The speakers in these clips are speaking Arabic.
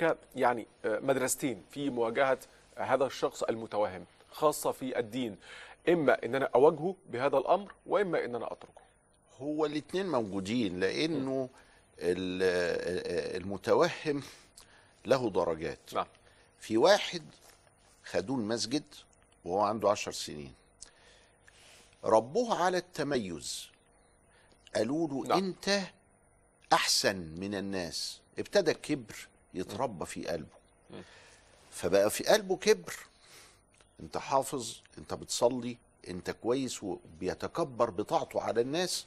هناك يعني آه، مدرستين في مواجهه هذا الشخص المتوهم خاصه في الدين اما ان انا اواجهه بهذا الامر واما ان انا اتركه هو الاثنين موجودين لانه آه، آه، المتوهم له درجات نعم. في واحد خدوه المسجد وهو عنده عشر سنين ربوه على التميز قالوا له نعم. انت احسن من الناس ابتدى الكبر يتربى في قلبه فبقى في قلبه كبر انت حافظ انت بتصلي انت كويس وبيتكبر بطاعته على الناس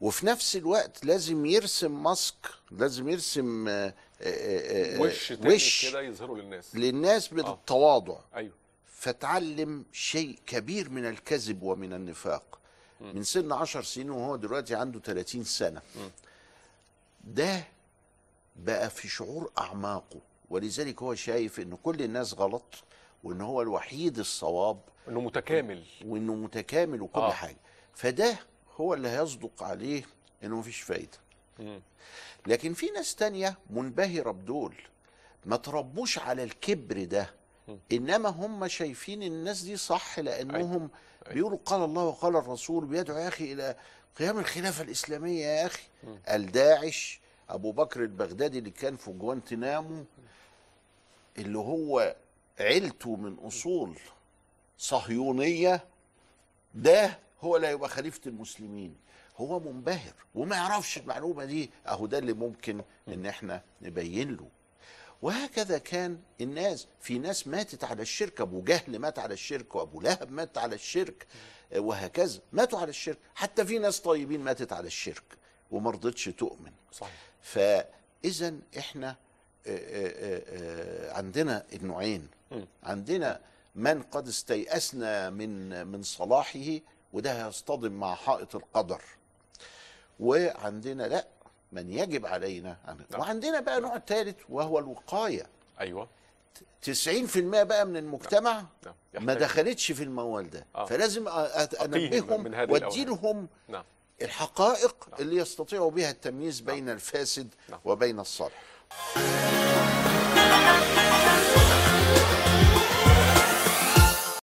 وفي نفس الوقت لازم يرسم ماسك لازم يرسم آه، آه، آه، وش, وش كده يظهره للناس للناس بالتواضع آه. ايوه فتعلم شيء كبير من الكذب ومن النفاق م. من سن 10 سنين وهو دلوقتي عنده 30 سنه م. ده بقى في شعور اعماقه ولذلك هو شايف ان كل الناس غلط وان هو الوحيد الصواب انه متكامل وانه متكامل وكل آه. حاجه فده هو اللي هيصدق عليه انه مفيش فايده لكن في ناس تانية منبهره بدول ما تربوش على الكبر ده انما هم شايفين الناس دي صح لانهم أيوة. أيوة. بيقولوا قال الله وقال الرسول بيدعو يا اخي الى قيام الخلافه الاسلاميه يا اخي الداعش ابو بكر البغدادي اللي كان في جوانتنامو اللي هو عيلته من اصول صهيونيه ده هو اللي هيبقى خليفه المسلمين هو منبهر وما يعرفش المعلومه دي اهو ده اللي ممكن ان احنا نبين له وهكذا كان الناس في ناس ماتت على الشرك ابو جهل مات على الشرك وابو لهب مات على الشرك وهكذا ماتوا على الشرك حتى في ناس طيبين ماتت على الشرك وما رضتش تؤمن صحيح فاذا احنا عندنا النوعين عندنا من قد استيأسنا من من صلاحه وده هيصطدم مع حائط القدر وعندنا لا من يجب علينا نعم. وعندنا بقى نوع ثالث وهو الوقايه ايوه 90% بقى من المجتمع نعم. نعم. ما دخلتش في الموال ده آه. فلازم انبههم وادي لهم نعم. الحقائق نعم. اللي يستطيعوا بها التمييز بين نعم. الفاسد نعم. وبين الصالح